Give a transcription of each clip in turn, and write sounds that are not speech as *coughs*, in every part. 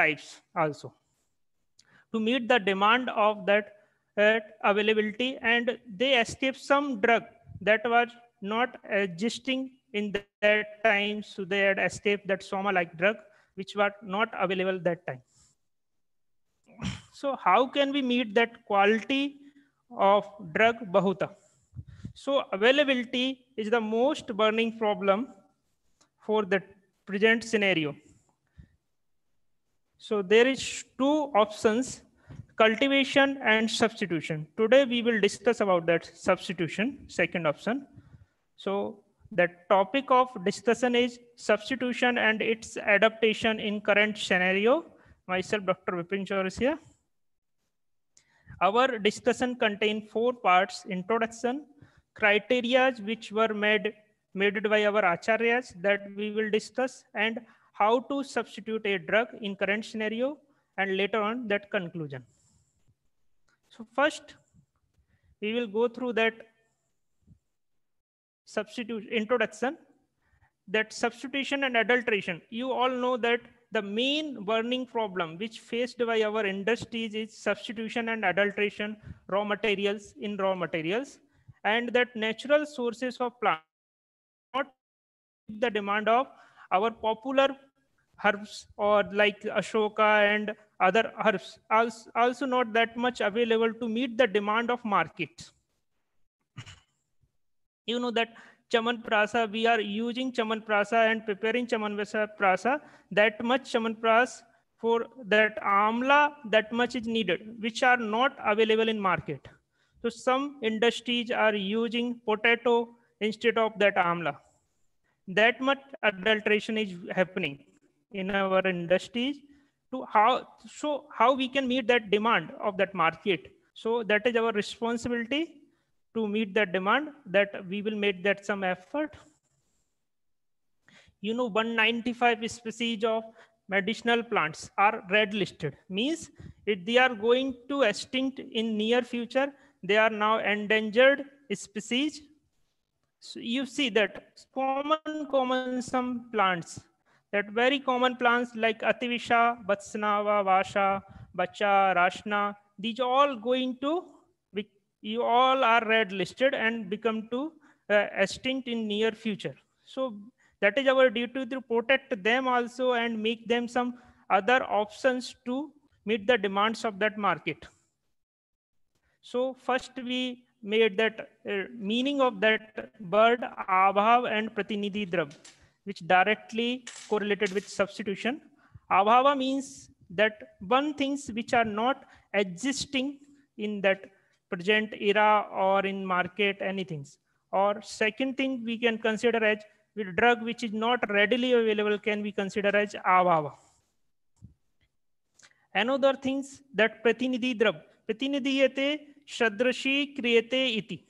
types also to meet the demand of that uh, availability and they escape some drug that was not existing in that time. So they had escaped that soma-like drug, which were not available that time. So how can we meet that quality of drug bahuta? So availability is the most burning problem for the present scenario. So there is two options, cultivation and substitution. Today we will discuss about that substitution, second option. So the topic of discussion is substitution and its adaptation in current scenario. Myself, Dr. Vipin Chaur is here. Our discussion contains four parts, introduction, criteria which were made made by our acharyas that we will discuss and how to substitute a drug in current scenario and later on that conclusion. So first, we will go through that substitution introduction, that substitution and adulteration. You all know that the main burning problem which faced by our industries is substitution and adulteration raw materials in raw materials and that natural sources of plant not the demand of our popular herbs or like Ashoka and other herbs also, also not that much available to meet the demand of market. you know that Chaman Prasa, we are using Chaman Prasa and preparing Chaman Prasa, that much Chaman Prasa for that Amla, that much is needed, which are not available in market. So some industries are using potato instead of that Amla. That much adulteration is happening in our industries to how so how we can meet that demand of that market so that is our responsibility to meet that demand that we will make that some effort you know 195 species of medicinal plants are red listed means if they are going to extinct in near future they are now endangered species so you see that common common some plants that very common plants like Ativisha, Vatsnava, Vasha, Bacha, Rashna, these all going to, you all are red listed and become to uh, extinct in near future. So that is our duty to protect them also and make them some other options to meet the demands of that market. So first we made that uh, meaning of that bird, abhav and Pratini drab which directly correlated with substitution. Abhava means that one things which are not existing in that present era or in market, anything. Or second thing we can consider as with drug which is not readily available can be considered as avava. Another things that pratinidhi drab. Pratinidhiyate shadrashi kriyate iti.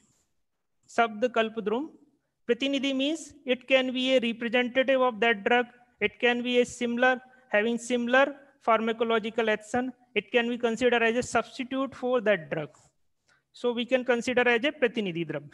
Sabd kalpudrum Pratinidhi means it can be a representative of that drug. It can be a similar, having similar pharmacological action. It can be considered as a substitute for that drug. So we can consider as a Pratinidhi drug.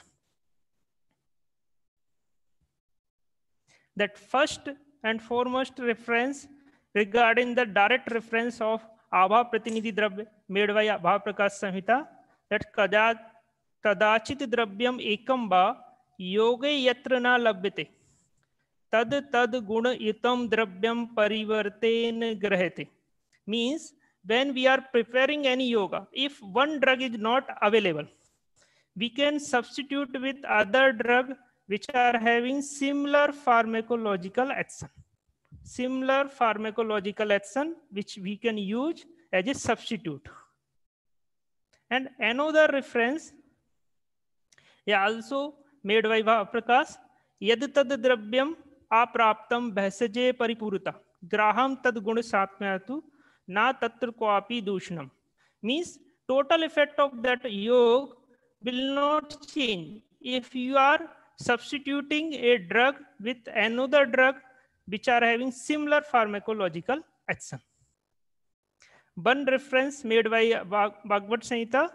That first and foremost reference regarding the direct reference of Abha Pratinidhi Drabya made by Abha Prakash Samhita that kadachit drabyam ekam ba योगे यत्र न लभ्यते तद तद गुण इतम द्रव्यम परिवर्तन ग्रहते means when we are preparing any yoga if one drug is not available we can substitute with other drug which are having similar pharmacological action similar pharmacological action which we can use as a substitute and another reference ये also made मेडवाइव प्रकाश यद तद द्रव्यम आप्राप्त भैसजे परिपूरता ग्राह तद गुण सात्म्यतु ना तत्र क्वापि दूषणम means total effect of that yoga will not change if you are substituting a drug with another drug which are having similar pharmacological action one reference made by भागवत संहिता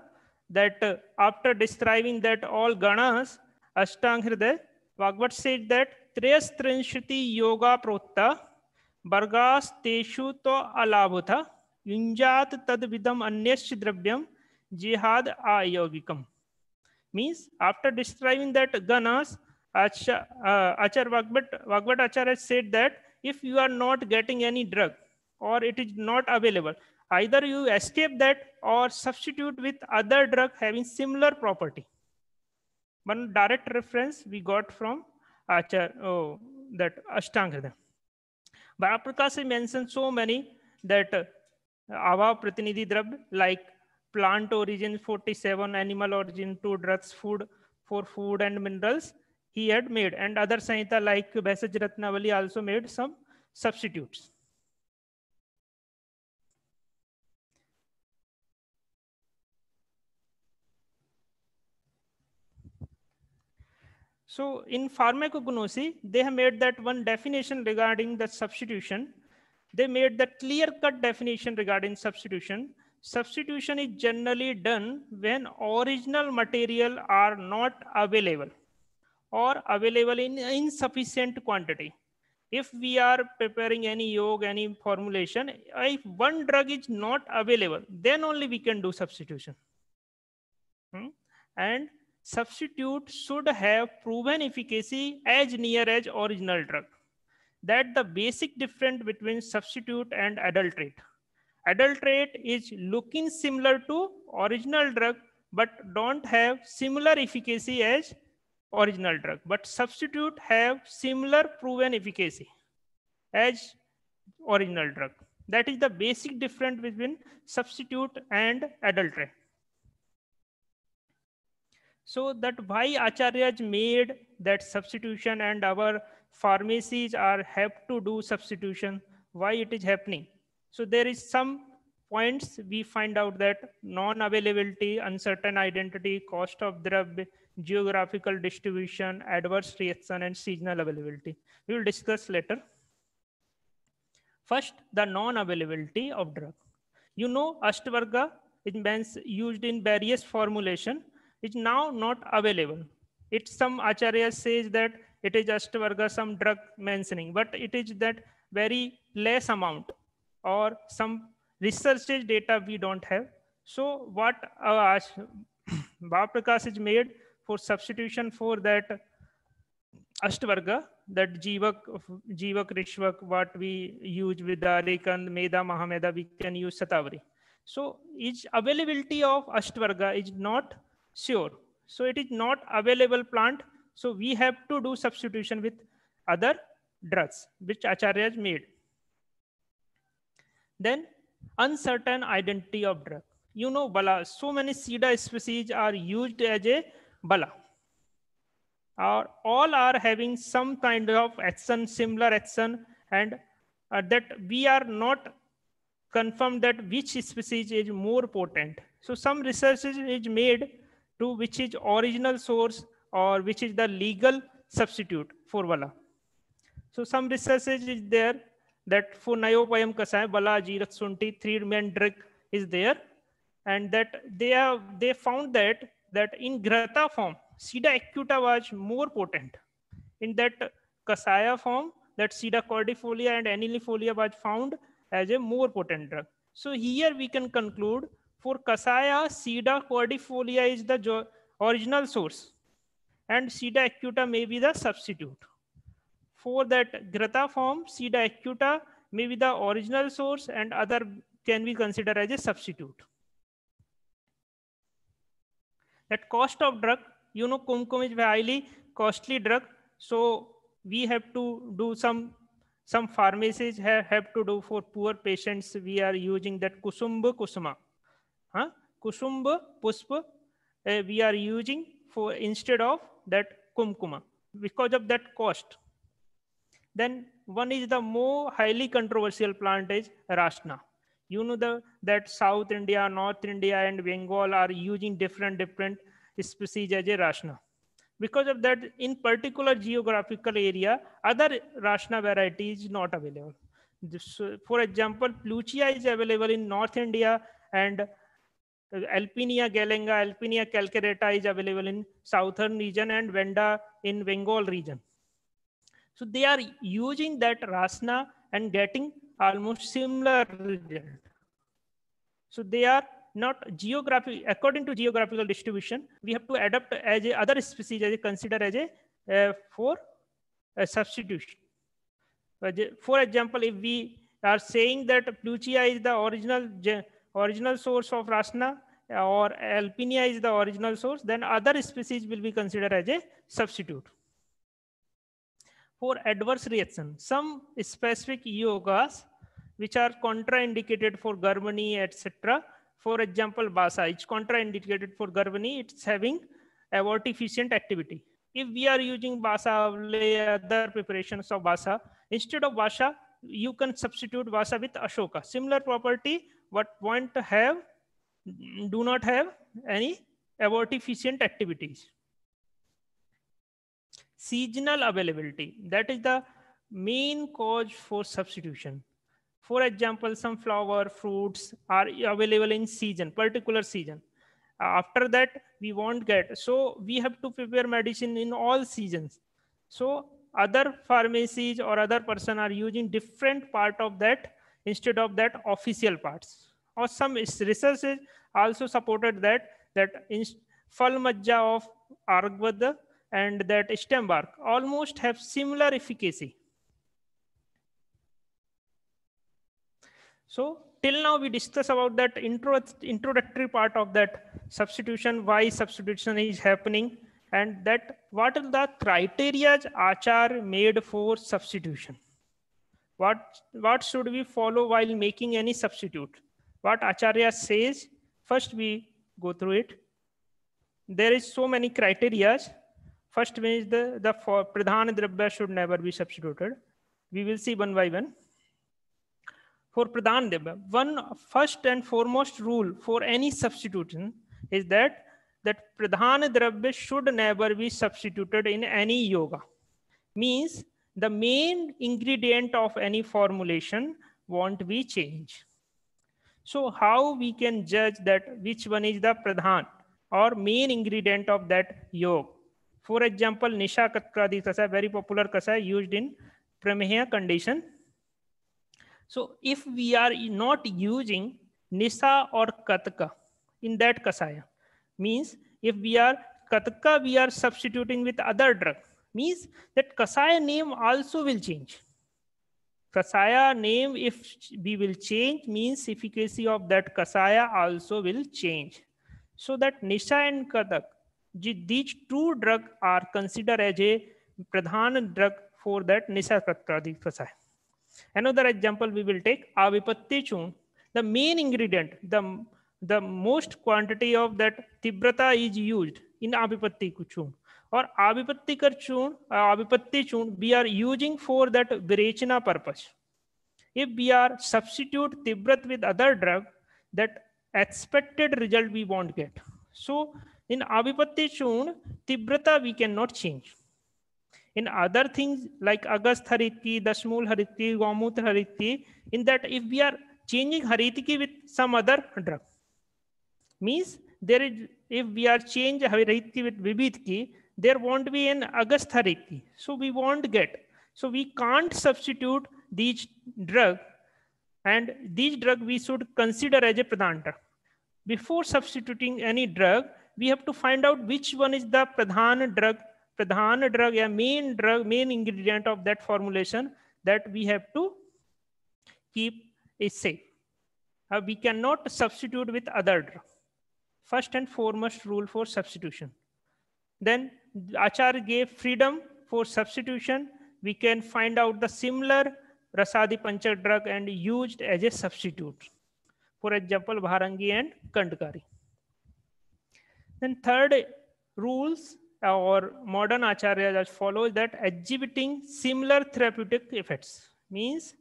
that after describing that all गणस अष्टांग हृदय भगवत said that त्रयस्त्रिंशति योगा प्रोक्त वर्गास्तेषु तो अलाभुत युंजात तद विधम अन्य द्रव्यम जिहाद आयोगिकम मीन्स आफ्टर डिस्क्राइबिंग दैट गनास Acharya Vagbhat Vagbhat Acharya said that if you are not getting any drug or it is not available either you escape that or substitute with other drug having similar property One direct reference we got from Acharya, oh, that Ashtanga Hridaya. he mentioned so many that uh, Ava Pratinidhi Drab, like plant origin 47, animal origin to drugs, food for food and minerals, he had made. And other sahita like bhasaj Ratnavali also made some substitutes. So in pharmacognosy, they have made that one definition regarding the substitution. They made the clear-cut definition regarding substitution. Substitution is generally done when original material are not available or available in insufficient quantity. If we are preparing any yog, any formulation, if one drug is not available, then only we can do substitution. Hmm? And substitute should have proven efficacy as near as original drug. That the basic difference between substitute and adulterate. Adulterate is looking similar to original drug, but don't have similar efficacy as original drug. But substitute have similar proven efficacy as original drug. That is the basic difference between substitute and adulterate. So that why Acharyas made that substitution and our pharmacies are have to do substitution, why it is happening. So there is some points we find out that non-availability, uncertain identity, cost of drug, geographical distribution, adverse reaction, and seasonal availability. We will discuss later. First, the non-availability of drug. You know, Ashtavarga it means used in various formulation is now not available. It some acharya says that it is just varga some drug mentioning, but it is that very less amount or some research data we don't have. So what uh, *coughs* Bhav is made for substitution for that Ashtvarga, that Jivak, Jivak Rishvak, what we use with the Rekand, Meda, Mahameda, we can use Satavari. So each availability of Ashtvarga is not sure. So it is not available plant. So we have to do substitution with other drugs which Acharya made. Then uncertain identity of drug. You know bala, so many cedar species are used as a bala. Are all are having some kind of action, similar action, and uh, that we are not confirmed that which species is more potent. So some research is made to which is original source or which is the legal substitute for Vala. So some research is there that for niopayam kasai, Vala, Sunti, three main drug is there. And that they have, they found that, that in Grata form, Sida acuta was more potent. In that Kasaya form, that Sida cordifolia and anilifolia was found as a more potent drug. So here we can conclude For Kasaya, Ceda cordifolia is the original source and Ceda acuta may be the substitute. For that Grata form, Ceda acuta may be the original source and other can be considered as a substitute. That cost of drug, you know Kumkum is highly costly drug. So we have to do some some pharmacies have, have to do for poor patients. We are using that kusumb Kusuma. huh? Puspa uh, eh, we are using for instead of that kumkuma because of that cost. Then one is the more highly controversial plant is Rashna. You know the, that South India, North India and Bengal are using different, different species as a Rashna. Because of that, in particular geographical area, other Rashna variety is not available. This, for example, Pluchia is available in North India and Alpinia galenga, Alpinia Calcareta is available in southern region and Venda in Bengal region. So they are using that Rasna and getting almost similar result. So they are not geographic, according to geographical distribution, we have to adapt as a other species as a, consider as a uh, for a substitution. Uh, for example, if we are saying that Pluchia is the original original source of Rasna uh, or Alpinia is the original source, then other species will be considered as a substitute. For adverse reaction, some specific yogas which are contraindicated for Garbani, etc. For example, Basa is contraindicated for Garbani, it's having efficient activity. If we are using Basa, other preparations of Basa, instead of Basa, you can substitute Vasa with Ashoka. Similar property what want to have do not have any efficient activities seasonal availability that is the main cause for substitution for example some flower fruits are available in season particular season after that we won't get so we have to prepare medicine in all seasons so other pharmacies or other person are using different part of that instead of that official parts. Or some research also supported that that in Falmajja of Argvada and that bark almost have similar efficacy. So till now we discuss about that intro, introductory part of that substitution, why substitution is happening and that what are the criteria achar made for substitution. What, what should we follow while making any substitute? What Acharya says, first we go through it. There is so many criteria. First one is the, the for Pradhan Drabya should never be substituted. We will see one by one. For Pradhan Drabya, one first and foremost rule for any substitution is that that Pradhan Drabya should never be substituted in any yoga. Means the main ingredient of any formulation won't be changed. So how we can judge that which one is the pradhan or main ingredient of that yog? For example, Nishakatkradi Kasa, very popular Kasa used in pramehya condition. So if we are not using Nisa or katka in that Kasaya, means if we are katka, we are substituting with other drug means that Kasaya name also will change. Kasaya name, if we will change, means efficacy of that Kasaya also will change. So that Nisha and Kadak, these two drugs are considered as a Pradhan drug for that Nisha Kasaya. Another example we will take, Avipatti Chun, the main ingredient, the, the most quantity of that Tibrata is used in Avipatti Chun. और आविपत्ति कर churna Avipatti churna we are using for that विरेचना purpose if we are substitute तिब्रत with other drug that expected result we won't get so in Avipatti churna तीव्रता we can not change in other things like अगस्त हरिति दशमूल हरिति गौमूत्र हरिति in that if we are changing हरितकी with some other drug means there is if we are change हरित with विभिद की there won't be an agasthariki. So we won't get. So we can't substitute these drug and these drug we should consider as a pradhanta. Before substituting any drug, we have to find out which one is the pradhana drug, pradhana drug, a main drug, main ingredient of that formulation that we have to keep is safe. Uh, we cannot substitute with other drug. First and foremost rule for substitution. Then Achar gave freedom for substitution. We can find out the similar Rasadi Pancha drug and used as a substitute. For example, Bharangi and Kandkari. Then third rules uh, or modern Acharya that follows that exhibiting similar therapeutic effects means,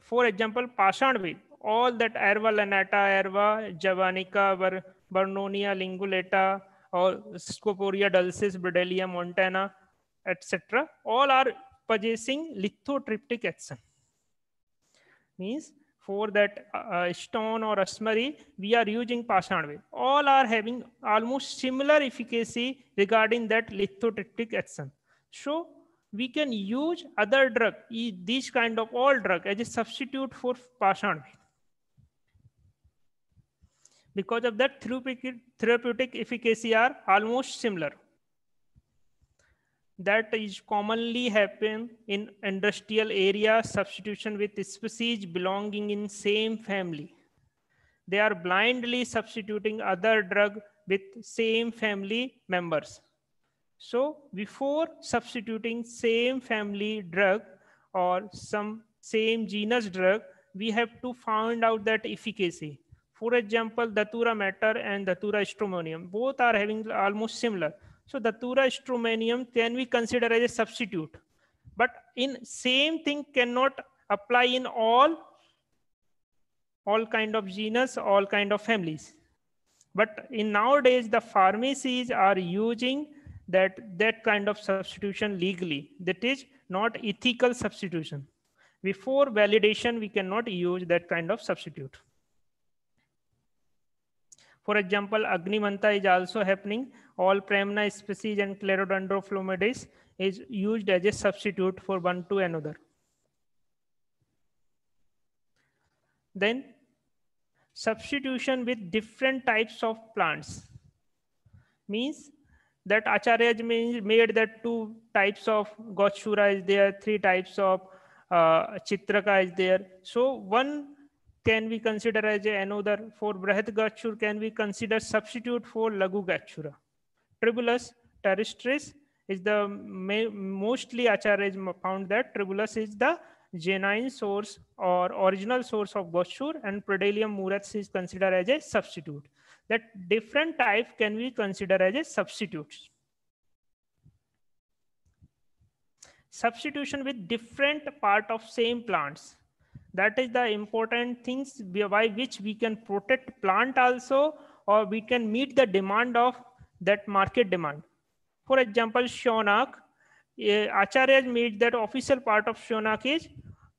for example, Pashanvid, all that Erva lanata, Erva javanica, Vernonia lingulata, or Scoparia dulcis Bridelia montana etcetera all are possessing lithotriptic action means for that stone or अस्मरी we are using पाषाणवे all are having almost similar efficacy regarding that lithotriptic action so we can use other drug this kind of all drug as a substitute for पाषाणवे Because of that, therapeutic, efficacy are almost similar. That is commonly happen in industrial area substitution with species belonging in same family. They are blindly substituting other drug with same family members. So before substituting same family drug or some same genus drug, we have to find out that efficacy. For example, Datura matter and Datura strumonium, both are having almost similar. So Datura strumonium can be considered as a substitute, but in same thing cannot apply in all, all kind of genus, all kind of families. But in nowadays, the pharmacies are using that, that kind of substitution legally. That is not ethical substitution. Before validation, we cannot use that kind of substitute. For example, Agnimanta is also happening. All Pramna species and Clerodendroflumidase is used as a substitute for one to another. Then substitution with different types of plants means that Acharya made that two types of Gochura is there, three types of uh, Chitraka is there. So one can we consider as another. For Brahatgachur can we consider substitute for Lagugachura. Tribulus terrestris is the mostly acharyas found that tribulus is the genuine source or original source of Gachur and Predalium murats is considered as a substitute. That different type can be considered as a substitute. Substitution with different part of same plants that is the important things by which we can protect plant also or we can meet the demand of that market demand for example shonak uh, acharya made that official part of shonak is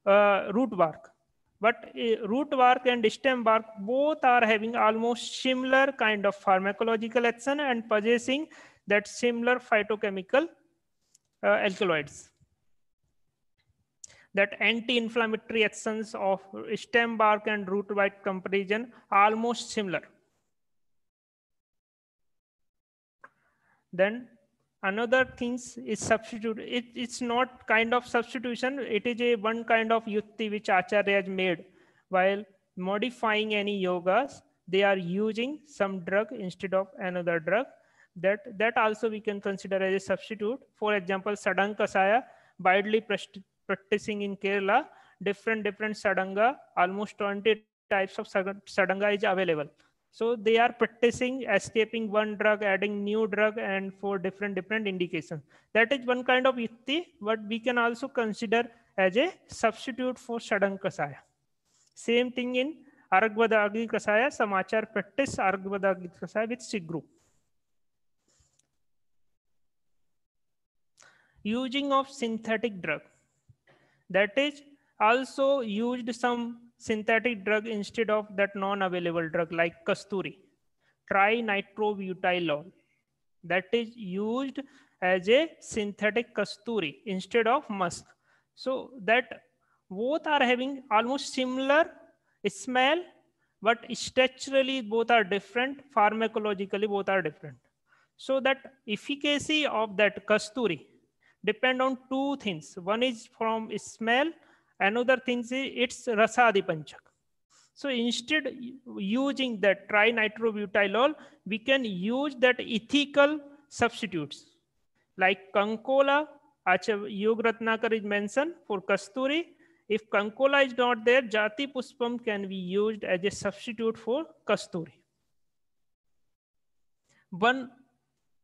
uh, root bark but uh, root bark and stem bark both are having almost similar kind of pharmacological action and possessing that similar phytochemical uh, alkaloids that anti-inflammatory actions of stem bark and root white comparison almost similar. Then another things is substitute. It, it's not kind of substitution. It is a one kind of yutti which Acharya made while modifying any yogas. They are using some drug instead of another drug. That, that also we can consider as a substitute. For example, Sadang Kasaya widely practicing in Kerala, different different sadanga, almost 20 types of sadanga is available. So they are practicing escaping one drug, adding new drug, and for different different indications. That is one kind of yukti, but we can also consider as a substitute for sadanga kasaya. Same thing in argvada agni kasaya, samachar practice argvada agni kasaya with Sikh group. Using of synthetic drug. that is also used some synthetic drug instead of that non-available drug like kasturi, trinitrobutylol. That is used as a synthetic kasturi instead of musk. So that both are having almost similar smell, but structurally both are different, pharmacologically both are different. So that efficacy of that kasturi depend on two things. One is from smell, another thing is its panchak. So instead using that trinitrobutylol, we can use that ethical substitutes like Kankola, Yog is mentioned for Kasturi. If Kankola is not there, Jati Puspam can be used as a substitute for Kasturi. One,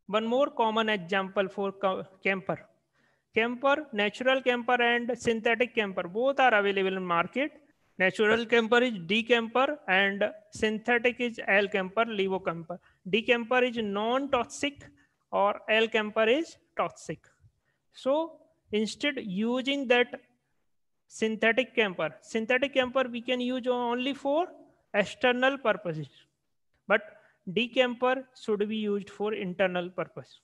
one more common example for camper. Camphor natural camphor and synthetic camphor both are available in market natural camphor is D camphor and synthetic is L camphor levo camphor D camphor is non toxic or L camphor is toxic so instead using that synthetic camphor synthetic camphor we can use only for external purpose but D camphor should be use for internal purpose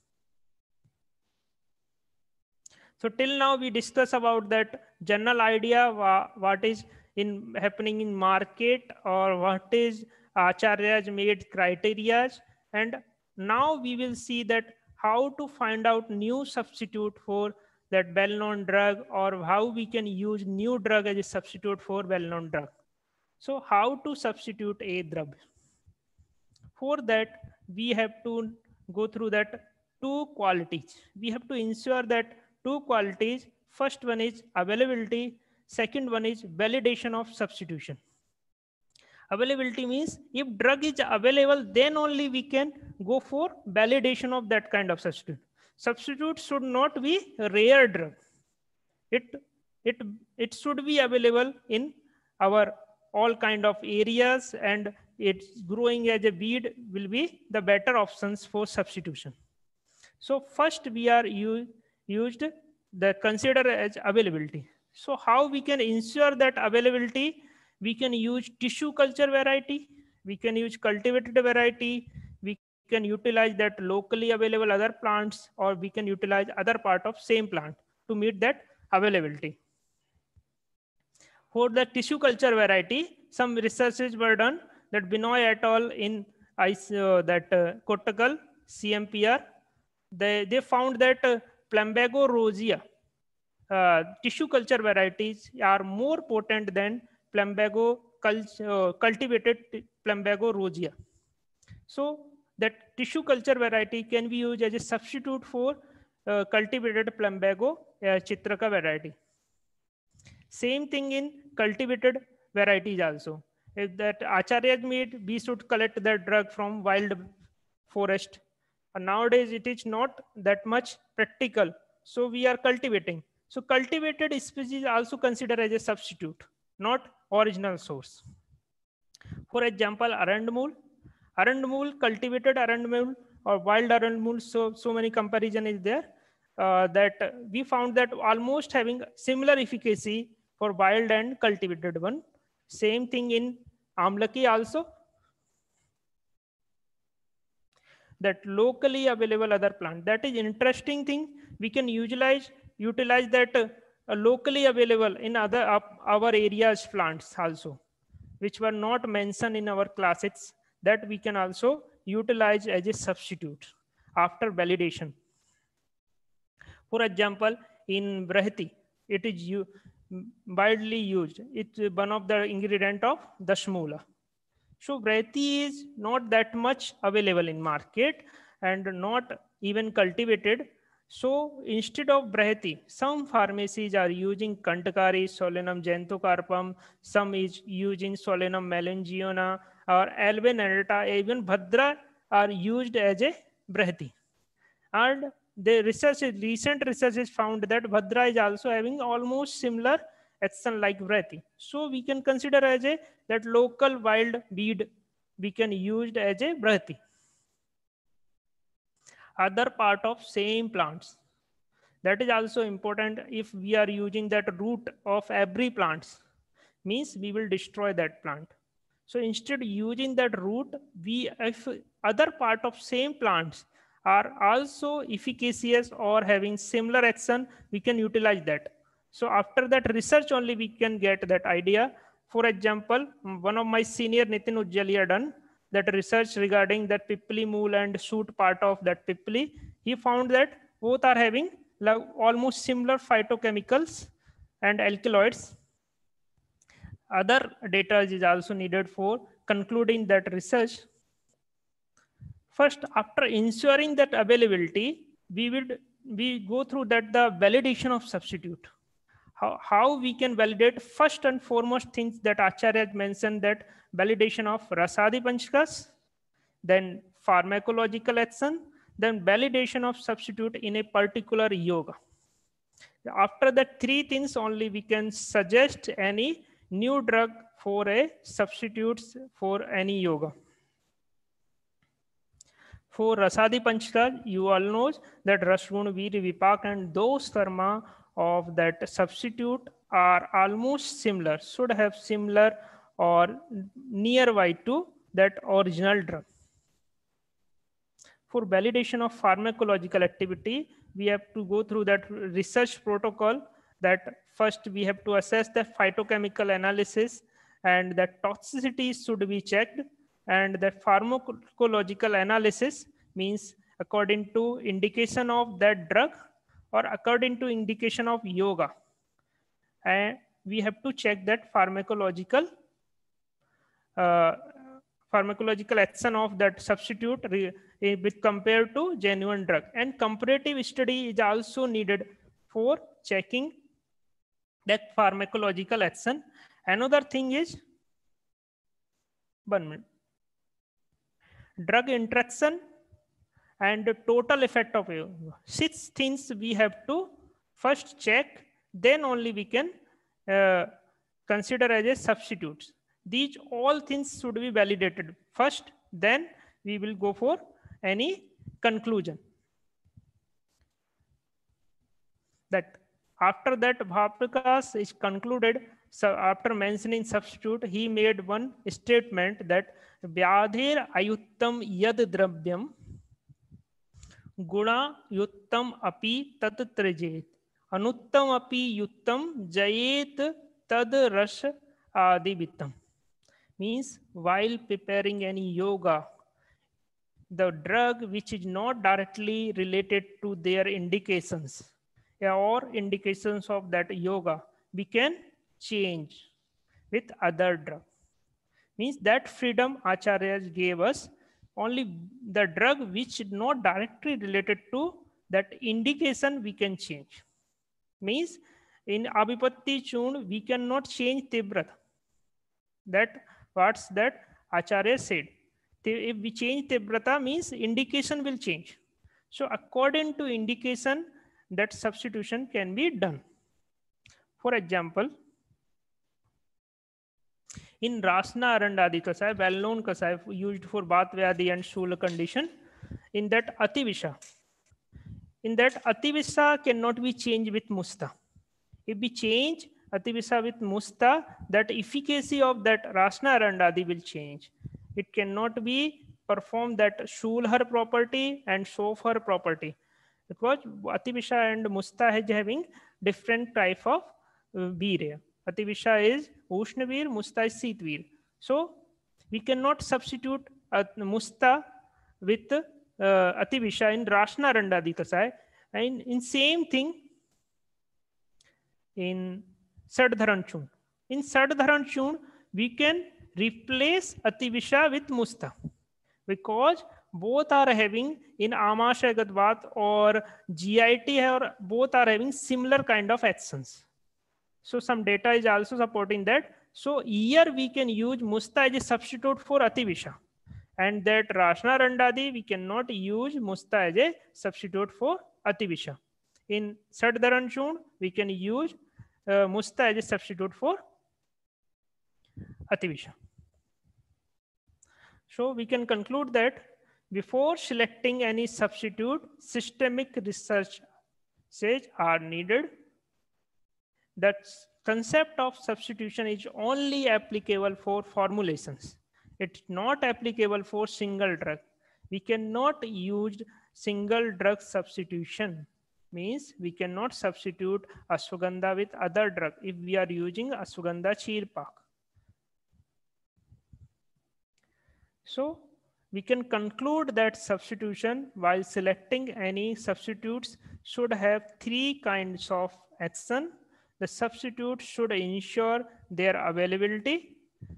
So till now we discuss about that general idea what is in happening in market or what is Acharya's made criteria. And now we will see that how to find out new substitute for that well-known drug or how we can use new drug as a substitute for well-known drug. So how to substitute a drug? For that, we have to go through that two qualities. We have to ensure that two qualities. First one is availability. Second one is validation of substitution. Availability means if drug is available, then only we can go for validation of that kind of substitute. Substitute should not be rare drug. It, it, it should be available in our all kind of areas and it's growing as a weed will be the better options for substitution. So first we are using used the consider as availability. So how we can ensure that availability, we can use tissue culture variety, we can use cultivated variety, we can utilize that locally available other plants, or we can utilize other part of same plant to meet that availability. For the tissue culture variety, some researches were done that Binoy et al. in ICO, that uh, Kotakal, CMPR, they, they found that uh, Plumbago rosea. Uh, tissue culture varieties are more potent than Plumbago uh, cultivated Plumbago rosea. So that tissue culture variety can be used as a substitute for uh, cultivated Plumbago uh, Chitraka variety. Same thing in cultivated varieties also. If that Acharya made, we should collect that drug from wild forest nowadays it is not that much practical so we are cultivating so cultivated species also considered as a substitute not original source for example arandmul arandmul cultivated arandmul or wild arandmul so so many comparison is there uh, that we found that almost having similar efficacy for wild and cultivated one same thing in amlaki also that locally available other plant. That is interesting thing. We can utilize, utilize that uh, uh locally available in other uh, our areas plants also, which were not mentioned in our classes that we can also utilize as a substitute after validation. For example, in Brahati, it is widely used. It's one of the ingredient of Dashmula. So Vraithi is not that much available in market and not even cultivated. So instead of Braheti, some pharmacies are using Kantakari, Solanum Gentocarpum, some is using Solanum melangiona or Alban even Bhadra are used as a Braheti. And the research, recent research has found that Bhadra is also having almost similar action like breathing. So we can consider as a that local wild bead we can use as a brathi. Other part of same plants. That is also important if we are using that root of every plants means we will destroy that plant. So instead using that root, we if other part of same plants are also efficacious or having similar action, we can utilize that. So after that research only we can get that idea. For example, one of my senior Nitin Ujjali had done that research regarding that pipli mool and shoot part of that pipli. He found that both are having almost similar phytochemicals and alkaloids. Other data is also needed for concluding that research. First, after ensuring that availability, we would we go through that the validation of substitute how, how we can validate first and foremost things that Acharya mentioned that validation of Rasadi Panchkas, then pharmacological action, then validation of substitute in a particular yoga. After the three things only we can suggest any new drug for a substitutes for any yoga. For Rasadi Panchka, you all know that Rasgun, Vir, Vipak and those karma of that substitute are almost similar, should have similar or near by to that original drug. For validation of pharmacological activity, we have to go through that research protocol that first we have to assess the phytochemical analysis and the toxicity should be checked and the pharmacological analysis means according to indication of that drug or according to indication of yoga. And we have to check that pharmacological uh, pharmacological action of that substitute eh, with compared to genuine drug. And comparative study is also needed for checking that pharmacological action. Another thing is, one minute, drug interaction and the total effect of you. Six things we have to first check, then only we can uh, consider as a substitutes. These all things should be validated first, then we will go for any conclusion. That after that, Bhavprakash is concluded. So after mentioning substitute, he made one statement that Vyadhir Ayuttam Yad Dravyam गुणायुत्तम अपि तत् त्रजेत अनुत्तम अपि युत्तम जयेत तद रस आदि वित्तम means while preparing any yoga the drug which is not directly related to their indications or indications of that yoga we can change with other drug means that freedom Acharya gave us only the drug which is not directly related to that indication we can change. Means in Abhipatti Chun, we cannot change Tibrat. That what's that Acharya said. If we change Tibrata means indication will change. So according to indication, that substitution can be done. For example, In Rasna Aranda Kasai, well known Kasai used for Bath Vyadi and Shula condition, in that Ativisha. In that Ativisha cannot be changed with Musta. If we change Ativisha with Musta, that efficacy of that Rasna Arandadi will change. It cannot be performed that Shul her property and Shof her property. Because Ativisha and Musta is having different type of uh, birya. Ativisha is Ushnavir, Musta is Seetvir. So we cannot substitute Musta with uh, Ativisha in Rashna Randadi Kasai. And in same thing in Sadharan Chun. In Sadharan Chun, we can replace Ativisha with Musta because both are having in Amashagadvat or GIT or both are having similar kind of actions. So some data is also supporting that. So here we can use musta as a substitute for ativisha. And that Rashna Randadi, we cannot use musta as a substitute for ativisha. In shun we can use uh, musta as a substitute for ativisha. So we can conclude that before selecting any substitute, systemic research says are needed that concept of substitution is only applicable for formulations. It's not applicable for single drug. We cannot use single drug substitution means we cannot substitute ashwagandha with other drug if we are using ashwagandha chirpak. So we can conclude that substitution while selecting any substitutes should have three kinds of action the substitute should ensure their availability.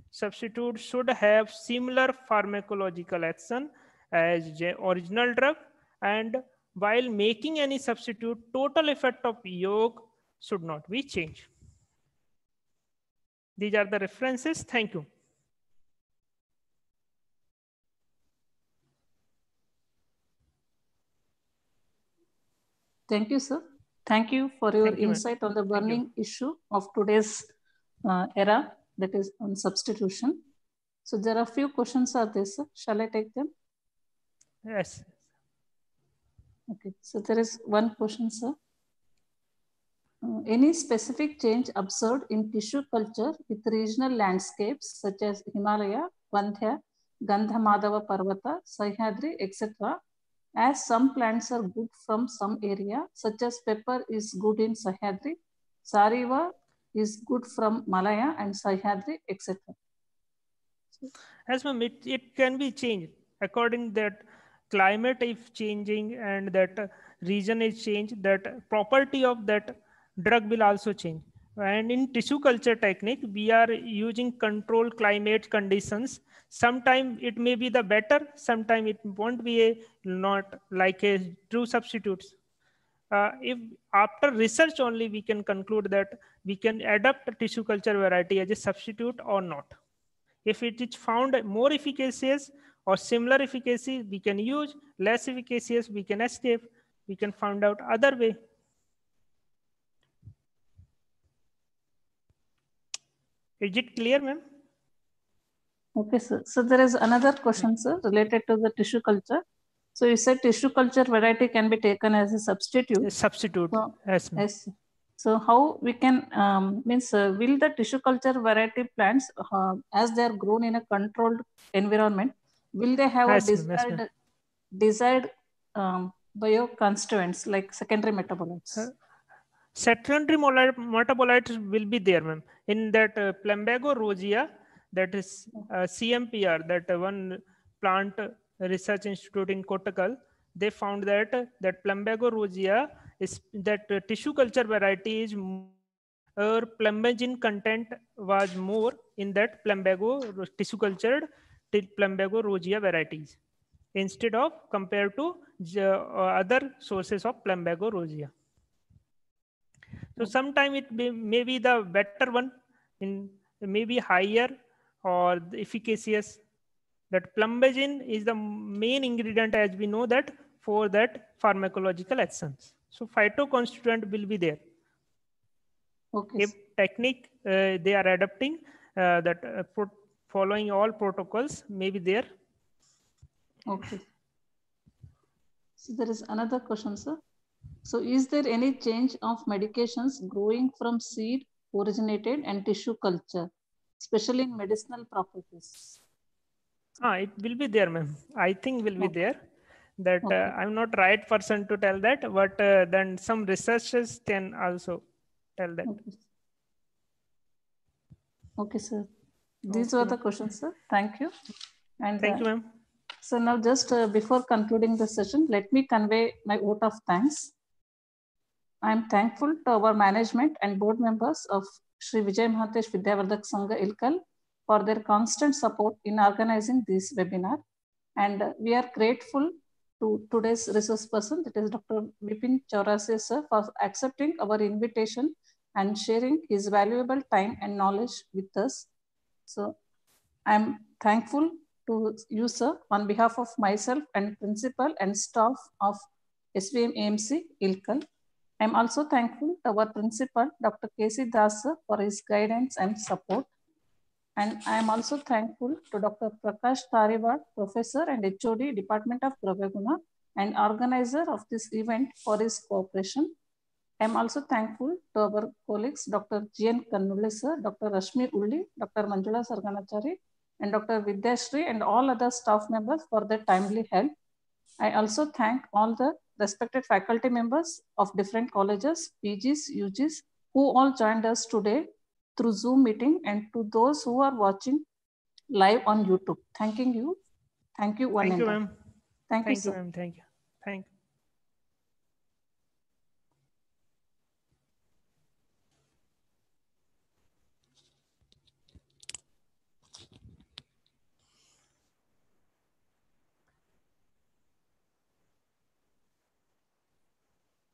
Substitute should have similar pharmacological action as original drug. And while making any substitute, total effect of yoke should not be changed. These are the references. Thank you. Thank you, sir. Thank you for your insight on the burning issue of today's uh, era, that is on substitution. So there are few questions are there, sir. Shall I take them? Yes. Okay, so there is one question, sir. Uh, any specific change observed in tissue culture with regional landscapes such as Himalaya, Vandhya, Gandhamadava Parvata, Sahyadri, etc as some plants are good from some area, such as pepper is good in Sahyadri, Sariva is good from Malaya and Sahyadri, etc. As ma'am, it, it can be changed according that climate is changing and that region is changed, that property of that drug will also change. And in tissue culture technique, we are using control climate conditions Sometimes it may be the better, sometimes it won't be a not like a true substitutes. Uh, if after research only we can conclude that we can adapt tissue culture variety as a substitute or not. If it is found more efficacious or similar efficacy, we can use less efficacious, we can escape, we can find out other way. Is it clear, ma'am? Okay, sir. So there is another question, sir, related to the tissue culture. So you said tissue culture variety can be taken as a substitute. Substitute. So, yes. yes. So how we can um, means uh, will the tissue culture variety plants uh, as they are grown in a controlled environment will they have yes, a desired yes, desired um, bioconstituents like secondary metabolites? Uh, secondary metabolites will be there, ma'am. In that uh, Plumbago rosea, that is uh, CMPR, that one plant research institute in Kottakkal, they found that that Plumbago rosea is that tissue culture variety is or plumbagin content was more in that Plumbago tissue cultured Plumbago rosea varieties instead of compared to uh, other sources of Plumbago rosea. So sometime it may, may be the better one in maybe higher or efficacious. That plumbagin is the main ingredient as we know that for that pharmacological actions. So phytoconstituent will be there. Okay. If technique uh, they are adopting uh, that uh, following all protocols may be there. Okay. So there is another question, sir. So is there any change of medications growing from seed originated and tissue culture? especially in medicinal properties? Ah, it will be there, ma'am. I think will be okay. there. That uh, okay. uh, I'm not right person to tell that, but uh, then some researchers can also tell that. Okay, okay sir. These were the questions, sir. Thank you. And thank uh, you, ma'am. So now, just uh, before concluding the session, let me convey my vote of thanks. I am thankful to our management and board members of Sri Vijay Mahatesh Vidyavardhak Sangha Ilkal for their constant support in organizing this webinar. And we are grateful to today's resource person, that is Dr. Vipin Chaurasi sir, for accepting our invitation and sharing his valuable time and knowledge with us. So I'm thankful to you, sir, on behalf of myself and principal and staff of SVM AMC Ilkal. I'm also thankful to our principal, Dr. K.C. Das, for his guidance and support. And I'm also thankful to Dr. Prakash Tariwad, Professor and HOD, Department of Pravaguna, and organizer of this event for his cooperation. I'm also thankful to our colleagues, Dr. G.N. Kannule, sir, Dr. Rashmi Ulli, Dr. Manjula Sarganachari, and Dr. Vidyashri and all other staff members for their timely help. I also thank all the respected faculty members of different colleges, PGs, UGs, who all joined us today through Zoom meeting and to those who are watching live on YouTube. Thanking you. Thank you, one Thank you, ma'am. Thank, Thank you, you ma'am. Thank you. Thank you.